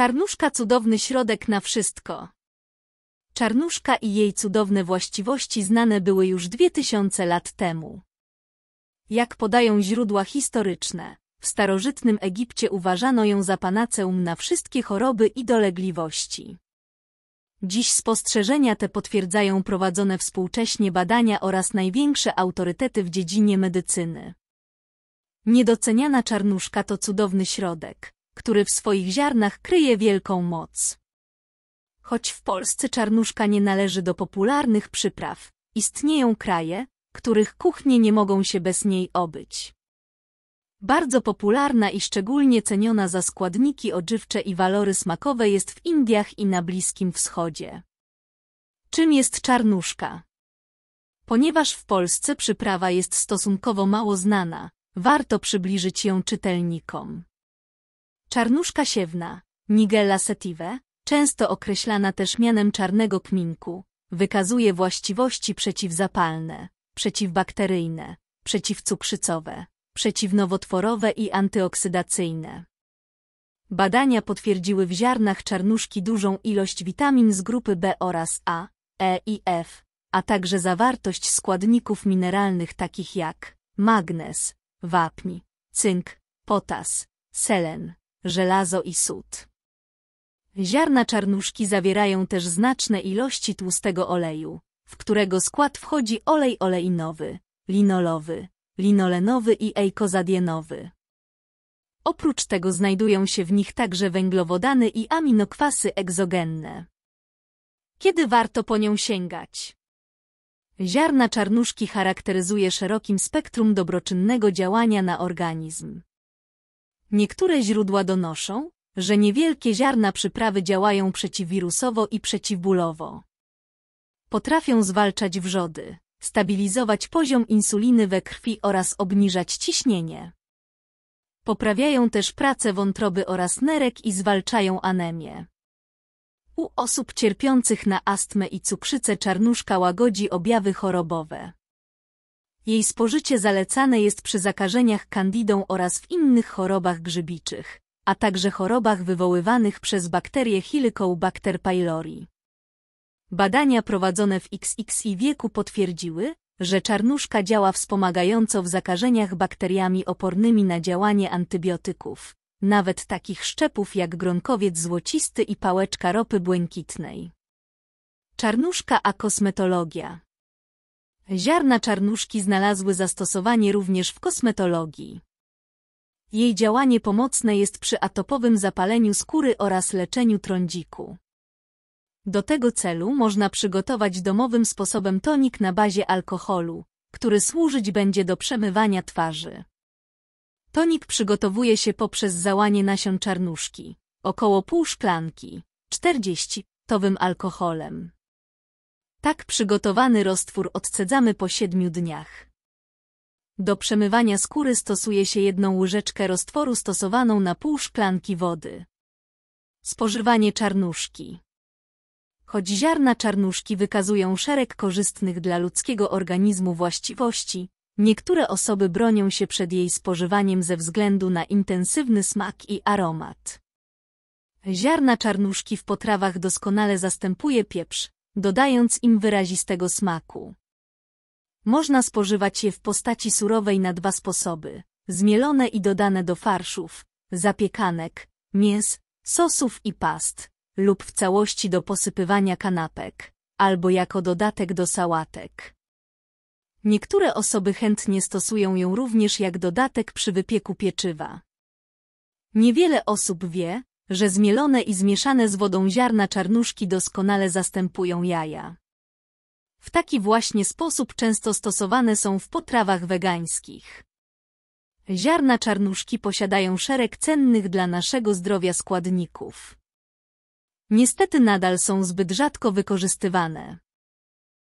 Czarnuszka cudowny środek na wszystko. Czarnuszka i jej cudowne właściwości znane były już 2000 lat temu. Jak podają źródła historyczne, w starożytnym Egipcie uważano ją za panaceum na wszystkie choroby i dolegliwości. Dziś spostrzeżenia te potwierdzają prowadzone współcześnie badania oraz największe autorytety w dziedzinie medycyny. Niedoceniana czarnuszka to cudowny środek, który w swoich ziarnach kryje wielką moc. Choć w Polsce czarnuszka nie należy do popularnych przypraw, istnieją kraje, których kuchnie nie mogą się bez niej obyć. Bardzo popularna i szczególnie ceniona za składniki odżywcze i walory smakowe jest w Indiach i na Bliskim Wschodzie. Czym jest czarnuszka? Ponieważ w Polsce przyprawa jest stosunkowo mało znana, warto przybliżyć ją czytelnikom. Czarnuszka siewna, Nigella setive, często określana też mianem czarnego kminku, wykazuje właściwości przeciwzapalne, przeciwbakteryjne, przeciwcukrzycowe, przeciwnowotworowe i antyoksydacyjne. Badania potwierdziły w ziarnach czarnuszki dużą ilość witamin z grupy B oraz A, E i F, a także zawartość składników mineralnych takich jak magnez, wapń, cynk, potas, selen żelazo i sód. Ziarna czarnuszki zawierają też znaczne ilości tłustego oleju, w którego skład wchodzi olej oleinowy, linolowy, linolenowy i eikozadienowy. Oprócz tego znajdują się w nich także węglowodany i aminokwasy egzogenne. Kiedy warto po nią sięgać? Ziarna czarnuszki charakteryzuje szerokim spektrum dobroczynnego działania na organizm. Niektóre źródła donoszą, że niewielkie ziarna przyprawy działają przeciwwirusowo i przeciwbólowo. Potrafią zwalczać wrzody, stabilizować poziom insuliny we krwi oraz obniżać ciśnienie. Poprawiają też pracę wątroby oraz nerek i zwalczają anemię. U osób cierpiących na astmę i cukrzycę czarnuszka łagodzi objawy chorobowe. Jej spożycie zalecane jest przy zakażeniach kandidą oraz w innych chorobach grzybiczych, a także chorobach wywoływanych przez bakterie Helicobacter pylori. Badania prowadzone w XXI wieku potwierdziły, że czarnuszka działa wspomagająco w zakażeniach bakteriami opornymi na działanie antybiotyków, nawet takich szczepów jak gronkowiec złocisty i pałeczka ropy błękitnej. Czarnuszka a kosmetologia Ziarna czarnuszki znalazły zastosowanie również w kosmetologii. Jej działanie pomocne jest przy atopowym zapaleniu skóry oraz leczeniu trądziku. Do tego celu można przygotować domowym sposobem tonik na bazie alkoholu, który służyć będzie do przemywania twarzy. Tonik przygotowuje się poprzez załanie nasion czarnuszki, około pół szklanki, 40, towym alkoholem. Tak przygotowany roztwór odcedzamy po siedmiu dniach. Do przemywania skóry stosuje się jedną łyżeczkę roztworu stosowaną na pół szklanki wody. Spożywanie czarnuszki. Choć ziarna czarnuszki wykazują szereg korzystnych dla ludzkiego organizmu właściwości, niektóre osoby bronią się przed jej spożywaniem ze względu na intensywny smak i aromat. Ziarna czarnuszki w potrawach doskonale zastępuje pieprz, dodając im wyrazistego smaku. Można spożywać je w postaci surowej na dwa sposoby, zmielone i dodane do farszów, zapiekanek, mięs, sosów i past, lub w całości do posypywania kanapek, albo jako dodatek do sałatek. Niektóre osoby chętnie stosują ją również jak dodatek przy wypieku pieczywa. Niewiele osób wie, że zmielone i zmieszane z wodą ziarna czarnuszki doskonale zastępują jaja. W taki właśnie sposób często stosowane są w potrawach wegańskich. Ziarna czarnuszki posiadają szereg cennych dla naszego zdrowia składników. Niestety nadal są zbyt rzadko wykorzystywane.